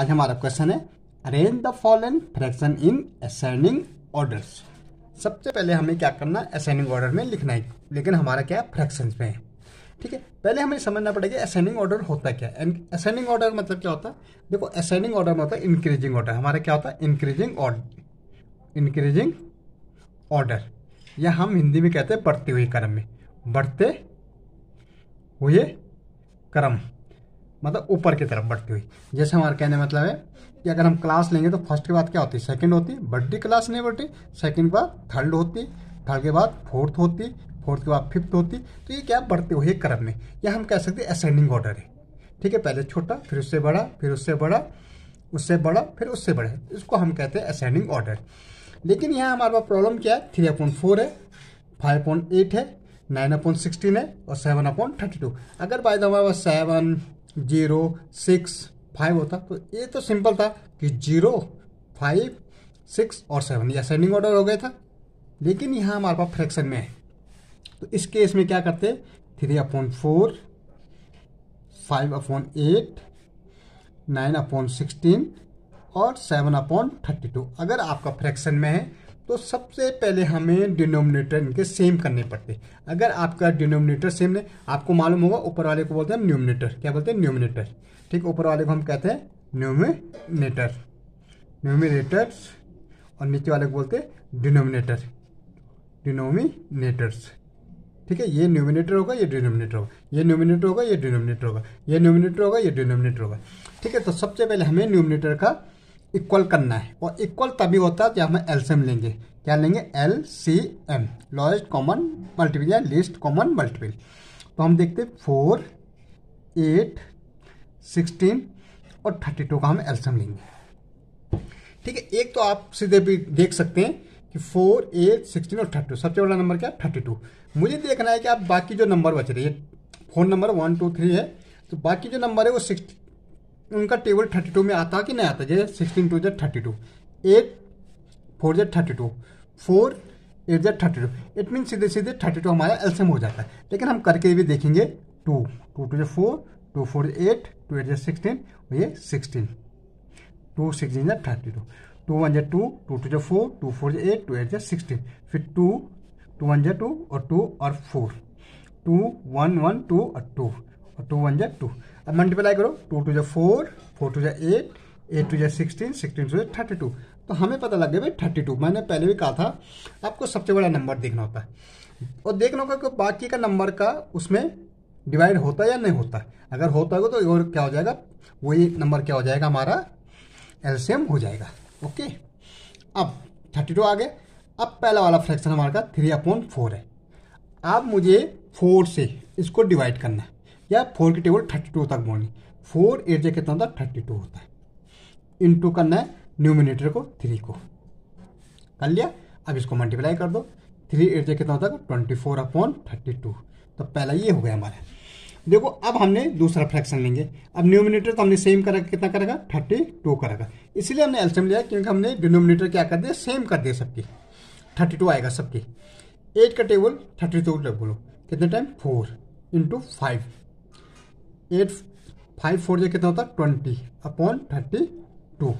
आज हमारा क्वेश्चन है arrange the following fraction in ascending order सबसे पहले हमें क्या करना है असेंडिंग ऑर्डर में लिखना है लेकिन हमारा क्या है फ्रैक्शन में ठीक है पहले हमें समझना पड़ेगा असेंडिंग ऑर्डर होता क्या है असेंडिंग ऑर्डर मतलब क्या होता है देखो असेंडिंग ऑर्डर में होता है इंक्रीजिंग ऑर्डर हमारा क्या होता है इंक्रीजिंग ऑर्डर इंक्रीजिंग ऑर्डर या हम हिंदी में कहते हैं बढ़ते हुए क्रम में बढ़ते हुए क्रम मतलब ऊपर की तरफ बढ़ती हुई जैसे हमारे कहने मतलब है कि अगर हम क्लास लेंगे तो फर्स्ट के बाद क्या होती है सेकेंड होती बड्डी क्लास नहीं बढ़ती सेकेंड के बाद थर्ड होती थर्ड के बाद फोर्थ होती फोर्थ के बाद फिफ्थ होती तो ये क्या बढ़ते हुए क्रम में या हम कह सकते हैं असेंडिंग ऑर्डर है ठीक है पहले छोटा फिर उससे बड़ा फिर उससे बड़ा उससे बड़ा फिर उससे बड़ा इसको हम कहते हैं असेंडिंग ऑर्डर लेकिन यहाँ हमारे पास प्रॉब्लम क्या है थ्री अपॉइंट फोर है फाइव पॉइंट एट है नाइन अपॉइंट सिक्सटीन है और सेवन अपॉइंट थर्टी टू अगर बाय द हमारे पास सेवन जीरो सिक्स फाइव होता तो ये तो सिंपल था कि जीरो फाइव सिक्स और सेवन ये असेंडिंग ऑर्डर हो गया था लेकिन यहाँ हमारे पास फ्रैक्शन में है तो इस केस में क्या करते three upon four five upon eight nine upon sixteen और सेवन अपॉन थर्टी टू अगर आपका फ्रैक्शन में है तो सबसे पहले हमें डिनोमिनेटर इनके सेम करने पड़ते अगर आपका डिनोमिनेटर सेम नहीं आपको मालूम होगा ऊपर वाले को बोलते हैं न्यूमिनेटर क्या बोलते हैं न्यूमिनेटर ठीक ऊपर वाले को हम कहते हैं न्यूमिनेटर न्यूमिनेटर्स और नीचे वाले को बोलते हैं डिनोमिनेटर डिनोमिनेटर्स ठीक है ये न्यूमिनेटर होगा ये डिनोमिनेटर होगा ये न्यूमिनेटर होगा ये डिनोमिनेटर होगा ये न्यूमिनेटर होगा ये डिनोमिनेटर होगा ठीक है तो सबसे पहले हमें न्यूमिनेटर का इक्वल करना है और इक्वल तभी होता है जब हम एलसीएम लेंगे क्या लेंगे L C M lowest common multiple या लिस्ट कॉमन मल्टीपल तो हम देखते हैं फोर एट सिक्सटीन और थर्टी टू का हम एलसीएम लेंगे ठीक है एक तो आप सीधे भी देख सकते हैं कि फोर एट सिक्सटीन और थर्टी टू सबसे बड़ा नंबर क्या है थर्टी टू मुझे देखना है कि आप बाकी जो नंबर बच रही है phone number one two three है तो बाकी जो नंबर है वो सिक्स उनका टेबल थर्टी टू में आता कि नहीं आता जैसे सिक्सटीन टू जेड थर्टी टू एट फोर जेड थर्टी टू फोर एट जेड थर्टी टू इट मीन सीधे सीधे थर्टी टू हमारा एल्सियम हो जाता है लेकिन हम करके भी देखेंगे टू टू टू जे four two four eight two eight जेड सिक्सटीन ये सिक्सटीन टू सिक्सटीन जेड थर्टी टू टू वन जे टू टू टू जे फोर टू फोर जै एट टू एट जै सिक्सटीन फिर टू टू वन जे टू और टू और four two one one two और टू टू वन जै टू अब मल्टीप्लाई करो टू टू जै फोर फोर टू जै एट एट टू जै सिक्सटीन सिक्सटीन टू जै थर्टी टू तो हमें पता लग गया भाई थर्टी टू मैंने पहले भी कहा था आपको सबसे बड़ा नंबर देखना होता है और देखना होगा कि बाकी का नंबर का उसमें डिवाइड होता है या नहीं होता अगर होता होगा तो और क्या हो जाएगा वही नंबर क्या हो जाएगा हमारा एलसीएम हो जाएगा ओके अब थर्टी टू आ गए अब पहला वाला फ्रैक्शन हमारे का थ्री अपॉन फोर है अब मुझे फोर से इसको डिवाइड करना है या फोर की टेबल थर्टी टू तक बोलनी फोर एट जे कितना होता है थर्टी टू होता है इन टू करना है न्यूमिनेटर को थ्री को कर लिया अब इसको मल्टीप्लाई कर दो थ्री एट जे कितना होता है twenty four upon thirty two तो पहला ये हो गया हमारा देखो अब हमने दूसरा फ्रैक्शन लेंगे अब न्यूमिनेटर तो हमने सेम करेगा कितना करेगा थर्टी टू करेगा इसलिए हमने एल्सियम लिया क्योंकि हमने डिनोमिनेटर क्या कर दिया सेम कर दिया सबकी थर्टी टू आएगा सबकी एट का टेबल थर्टी टू बोलो कितने time four into five eight five four जो कितना होता है ट्वेंटी अपॉन थर्टी टू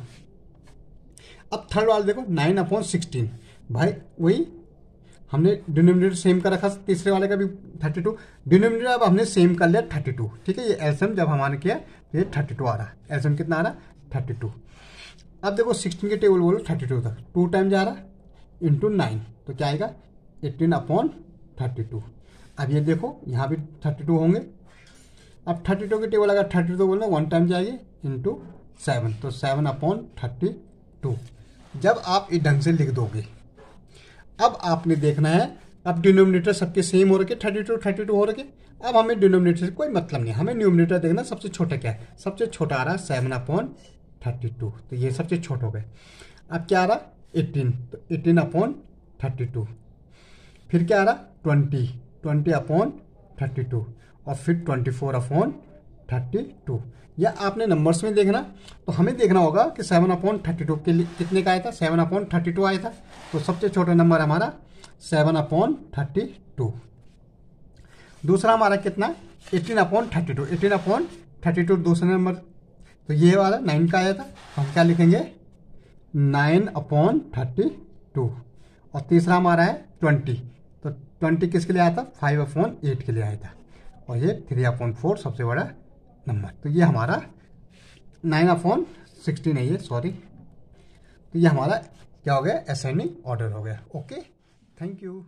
अब थर्ड वाला देखो नाइन अपॉन सिक्सटीन भाई वही हमने डिनोमिनेटर सेम कर रखा तीसरे वाले का भी थर्टी टू डिनोमिनेटर अब हमने सेम कर लिया थर्टी टू ठीक है ये एम जब हमारे किया तो ये थर्टी टू आ रहा है एम कितना आ रहा है थर्टी टू अब देखो सिक्सटीन के टेबल बोलो थर्टी टू तक टू टाइम जा रहा है इंटू नाइन तो क्या आएगा एट्टीन अपॉन थर्टी टू अब ये देखो यहाँ भी थर्टी टू होंगे अब थर्टी टू के टेबल अगर थर्टी टू बोलें one time in into seven तो सेवन अपॉन थर्टी टू जब आप ये ढंग से लिख दोगे अब आपने देखना है अब डिनोमिनेटर सबके सेम हो रखे थर्टी टू थर्टी टू हो रखे अब हमें डिनोमिनेटर से कोई मतलब नहीं हमें न्यूमिनेटर देखना सबसे छोटा क्या है सबसे छोटा आ रहा है सेवन अपॉन थर्टी टू तो ये सबसे छोटे हो गए अब क्या आ रहा एटीन तो एटीन अपॉन थर्टी टू फिर क्या आ रहा twenty twenty upon thirty two और फिर twenty four upon thirty two या आपने नंबर्स में देखना तो हमें देखना होगा कि सेवन अपॉन थर्टी टू के लिए कितने का आया था सेवन अपॉन थर्टी टू आया था तो सबसे छोटा नंबर हमारा सेवन अपॉन थर्टी टू दूसरा हमारा कितना eighteen upon thirty two eighteen upon thirty two दूसरा नंबर तो ये वाला नाइन का आया था तो हम क्या लिखेंगे नाइन अपॉन थर्टी टू और तीसरा हमारा है ट्वेंटी तो ट्वेंटी किसके लिए आया था फाइव अपॉन एट के लिए आया था और ये थ्री अपॉन फोर सबसे बड़ा नंबर तो ये हमारा नाइन अपॉन सिक्सटीन है ये सॉरी तो ये हमारा क्या हो गया असेंडिंग ऑर्डर हो गया ओके थैंक यू